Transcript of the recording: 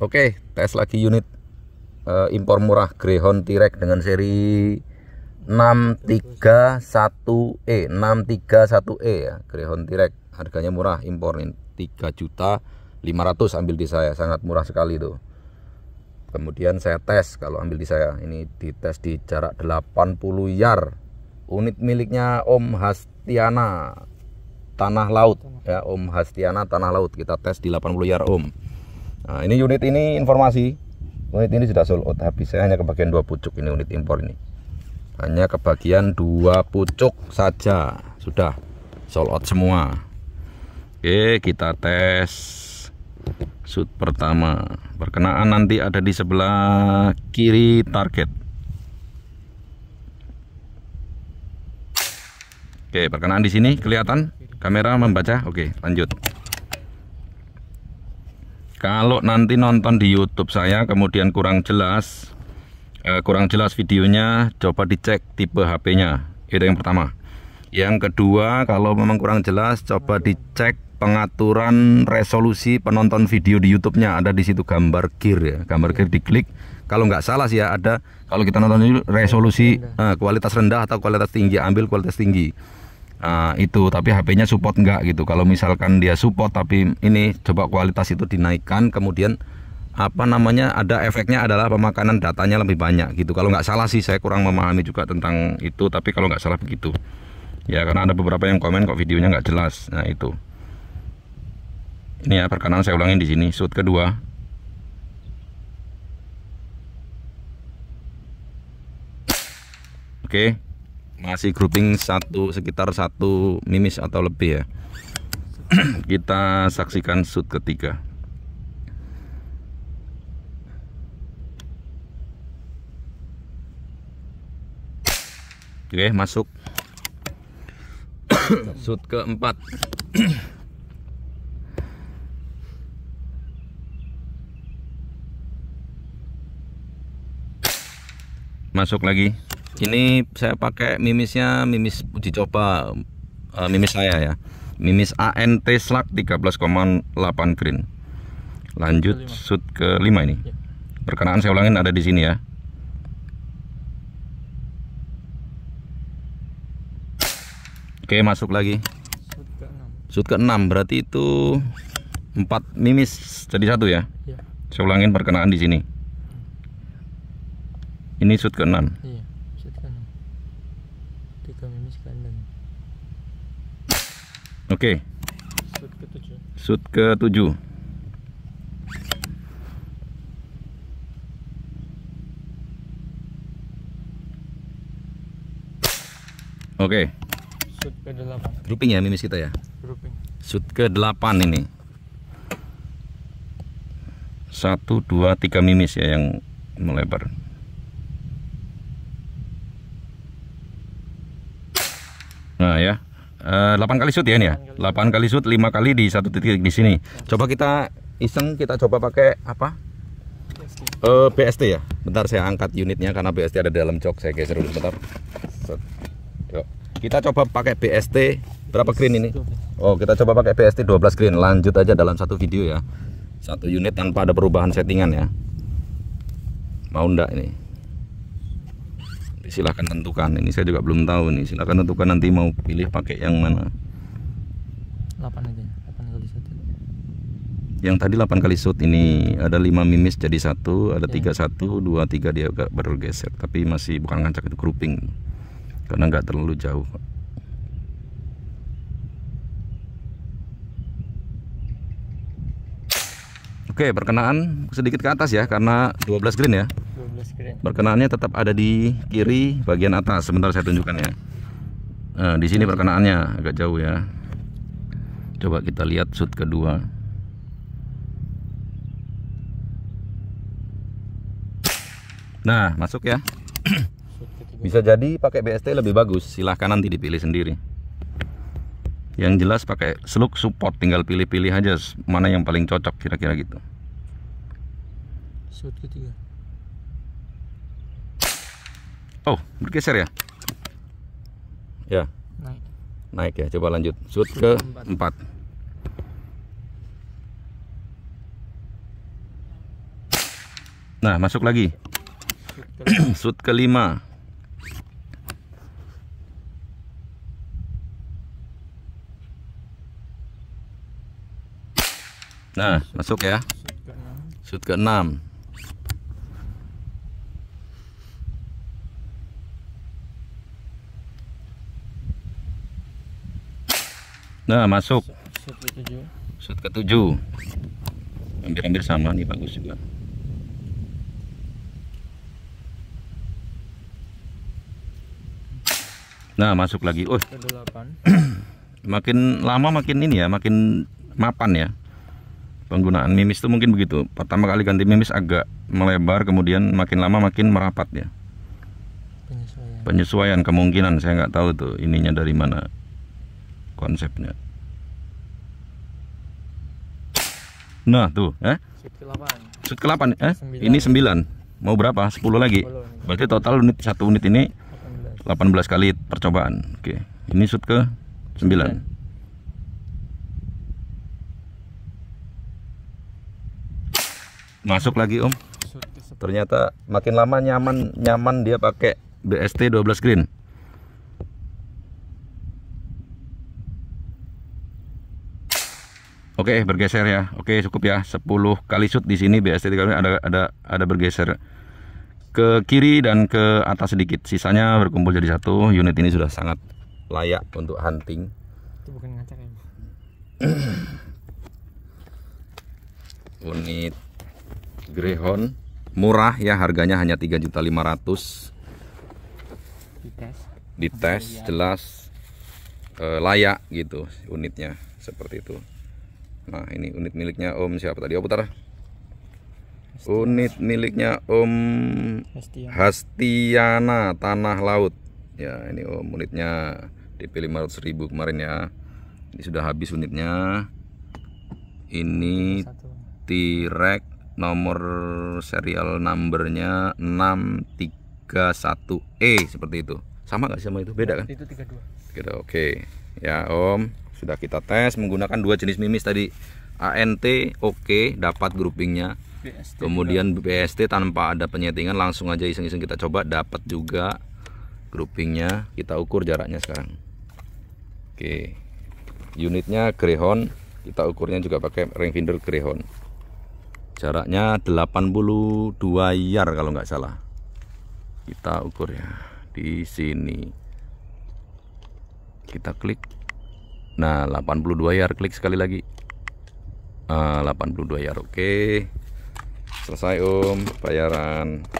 Oke, tes lagi unit uh, impor murah Greyhound T-Rex dengan seri 631E, 631E ya, Greyhound T-Rex. Harganya murah impor nih, 3 juta 500 ambil di saya, sangat murah sekali itu. Kemudian saya tes kalau ambil di saya. Ini dites di jarak 80 yard. Unit miliknya Om Hastiana Tanah Laut ya Om Hastiana Tanah Laut kita tes di 80 yard Om Nah, ini unit ini informasi. Unit ini sudah sold out habis. Saya hanya kebagian dua pucuk ini unit impor ini. Hanya kebagian dua pucuk saja. Sudah sold out semua. Oke, kita tes shoot pertama. perkenaan nanti ada di sebelah kiri target. Oke, perkenaan di sini kelihatan kamera membaca. Oke, lanjut kalau nanti nonton di YouTube saya kemudian kurang jelas eh, kurang jelas videonya coba dicek tipe HP-nya itu yang pertama yang kedua kalau memang kurang jelas coba dicek pengaturan resolusi penonton video di YouTube-nya ada di situ gambar gear ya gambar gear diklik kalau nggak salah sih ya ada kalau kita nonton resolusi eh, kualitas rendah atau kualitas tinggi ambil kualitas tinggi uh, itu tapi HP-nya support enggak gitu kalau misalkan dia support tapi ini coba kualitas itu dinaikkan kemudian apa namanya ada efeknya adalah pemakanan datanya lebih banyak gitu kalau nggak salah sih saya kurang memahami juga tentang itu tapi kalau nggak salah begitu ya karena ada beberapa yang komen kok videonya nggak jelas nah itu ini ya perkenalan saya ulangin di sini shoot kedua oke okay masih grouping satu sekitar satu mimis atau lebih ya kita saksikan shoot ketiga oke masuk shoot keempat masuk lagi ini saya pakai mimisnya mimis uji coba uh, mimis saya ya mimis ANT slug 13,8 green lanjut shoot ke 5 ini ya. perkenaan saya ulangin ada di sini ya oke masuk lagi shoot ke 6 berarti itu 4 mimis jadi satu ya? ya, saya ulangin perkenaan di sini ini shoot ke 6 iya. Oke. Okay. Shoot ke tujuh. Shoot ke Oke. Okay. Shoot ke delapan. Grouping ya mimis kita ya. Grouping. Shoot ke delapan ini. Satu, dua, tiga mimis ya yang melebar. Nah ya, 8 eh, kali shoot ya ini ya. 8 kali shoot, 5 kali di satu titik di sini. Coba kita iseng kita coba pakai apa? BST. BST eh, ya. Bentar saya angkat unitnya karena BST ada dalam jok. Saya geser dulu bentar. Yuk. Kita coba pakai BST berapa green ini? Oh, kita coba pakai BST 12 green. Lanjut aja dalam satu video ya. Satu unit tanpa ada perubahan settingan ya. Mau ndak ini? silahkan tentukan ini saya juga belum tahu nih silahkan tentukan nanti mau pilih pakai yang mana 8 aja 8 kali shoot yang tadi 8 kali shoot ini hmm. ada 5 mimis jadi satu ada iya. tiga satu dua tiga dia baru geser tapi masih bukan ngancak itu grouping karena nggak terlalu jauh Oke, perkenaan sedikit ke atas ya karena 12 green ya. Perkenaannya tetap ada di kiri bagian atas. Sebentar saya tunjukkan ya. Nah, di sini perkenaannya agak jauh ya. Coba kita lihat shoot kedua. Nah, masuk ya. Bisa jadi pakai BST lebih bagus. Silahkan nanti dipilih sendiri. Yang jelas pakai seluk support, tinggal pilih-pilih aja mana yang paling cocok kira-kira gitu. Shoot ketiga. Oh, bergeser ya? Ya. Naik. Naik ya. Coba lanjut. Shoot ke 4. Nah, masuk lagi. Shoot ke 5. Nah, masuk ya. Shoot ke 6. Nah, masuk. set ke-7. Shoot ke-7. Hampir-hampir sama nih bagus juga. Nah, masuk lagi. Oh. makin lama makin ini ya, makin mapan ya. Penggunaan mimis itu mungkin begitu. Pertama kali ganti mimis agak melebar, kemudian makin lama makin merapat ya. Penyesuaian. Penyesuaian kemungkinan saya nggak tahu tuh ininya dari mana konsepnya nah tuh eh shoot ke 8 eh ini 9 mau berapa 10 lagi berarti total unit satu unit ini 18, kali percobaan oke ini sud ke 9. masuk lagi om ternyata makin lama nyaman nyaman dia pakai BST 12 green Oke, bergeser ya. Oke, cukup ya. 10 kali shoot di sini BST 3 ada ada ada bergeser ke kiri dan ke atas sedikit. Sisanya berkumpul jadi satu. Unit ini sudah sangat layak untuk hunting. Itu bukan ngacak ya. Unit Greyhound murah ya harganya hanya 3.500. Dites. Dites iya. jelas eh, layak gitu unitnya seperti itu. Nah ini unit miliknya Om siapa tadi? Oh putar. Unit miliknya Om Hastiana. Tanah Laut. Ya ini Om unitnya DP 500 ribu kemarin ya. Ini sudah habis unitnya. Ini T-Rex nomor serial numbernya 631E seperti itu. Sama nggak sama itu? Beda kan? Itu 32. Oke, okay. ya Om sudah kita tes menggunakan dua jenis mimis tadi ANT oke okay, dapat groupingnya BST kemudian juga. BST tanpa ada penyetingan langsung aja iseng-iseng kita coba dapat juga groupingnya kita ukur jaraknya sekarang oke okay. unitnya Greyhound kita ukurnya juga pakai ring finder Greyhound jaraknya 82 yard kalau nggak salah kita ukur ya di sini kita klik Nah 82 yard klik sekali lagi uh, 82 yard oke okay. selesai om bayaran